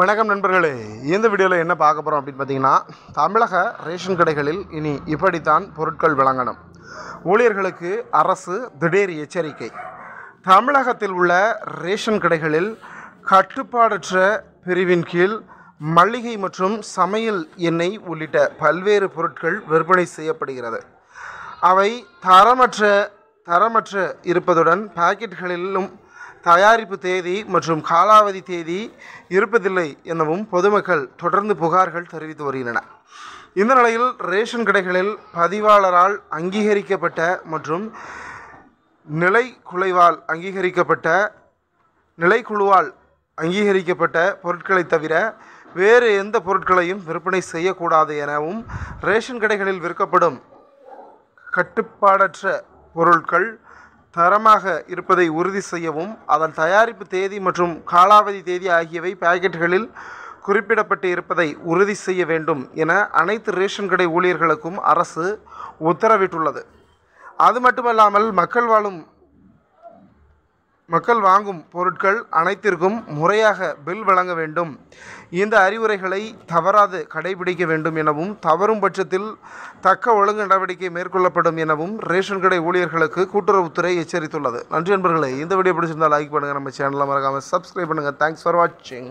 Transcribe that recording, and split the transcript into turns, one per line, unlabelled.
வணக்கம் நண்பர்களே இந்த வீடியோவில் என்ன பார்க்க போகிறோம் அப்படின்னு பார்த்தீங்கன்னா தமிழக ரேஷன் கடைகளில் இனி இப்படித்தான் பொருட்கள் வழங்கணும் ஊழியர்களுக்கு அரசு திடீர் எச்சரிக்கை தமிழகத்தில் உள்ள ரேஷன் கடைகளில் கட்டுப்பாடற்ற பிரிவின் கீழ் மளிகை மற்றும் சமையல் எண்ணெய் உள்ளிட்ட பல்வேறு பொருட்கள் விற்பனை செய்யப்படுகிறது அவை தரமற்ற தரமற்ற இருப்பதுடன் பாக்கெட்டுகளிலும் தயாரிப்பு தேதி மற்றும் காலாவதி தேதி இருப்பதில்லை எனவும் பொதுமக்கள் தொடர்ந்து புகார்கள் தெரிவித்து வருகின்றன இந்த நிலையில் ரேஷன் கடைகளில் பதிவாளரால் அங்கீகரிக்கப்பட்ட மற்றும் நிலை குலைவால் அங்கீகரிக்கப்பட்ட நிலைக்குழுவால் அங்கீகரிக்கப்பட்ட பொருட்களை தவிர வேறு எந்த பொருட்களையும் விற்பனை செய்யக்கூடாது எனவும் ரேஷன் கடைகளில் விற்கப்படும் கட்டுப்பாடற்ற பொருட்கள் தரமாக இருப்பதை உறுதி செய்யவும் அதன் தயாரிப்பு தேதி மற்றும் காலாவதி தேதி ஆகியவை பாக்கெட்டுகளில் குறிப்பிடப்பட்டு இருப்பதை உறுதி செய்ய வேண்டும் என அனைத்து ரேஷன் கடை ஊழியர்களுக்கும் அரசு உத்தரவிட்டுள்ளது அது மட்டுமல்லாமல் மக்கள் வாழும் மக்கள் வாங்கும் பொருட்கள் அனைத்திற்கும் முறையாக பில் வழங்க வேண்டும் இந்த அறிவுரைகளை தவறாது கடைபிடிக்க வேண்டும் எனவும் தவறும் பட்சத்தில் தக்க ஒழுங்கு நடவடிக்கை மேற்கொள்ளப்படும் எனவும் ரேஷன் கடை ஊழியர்களுக்கு கூட்டுறவுத்துறை எச்சரித்துள்ளது நன்றி நண்பர்களே இந்த வீடியோ பிடிச்சிருந்தால் லைக் பண்ணுங்கள் நம்ம சேனலில் மறக்காமல் சப்ஸ்கிரைப் பண்ணுங்கள் தேங்க்ஸ் ஃபார் வாட்சிங்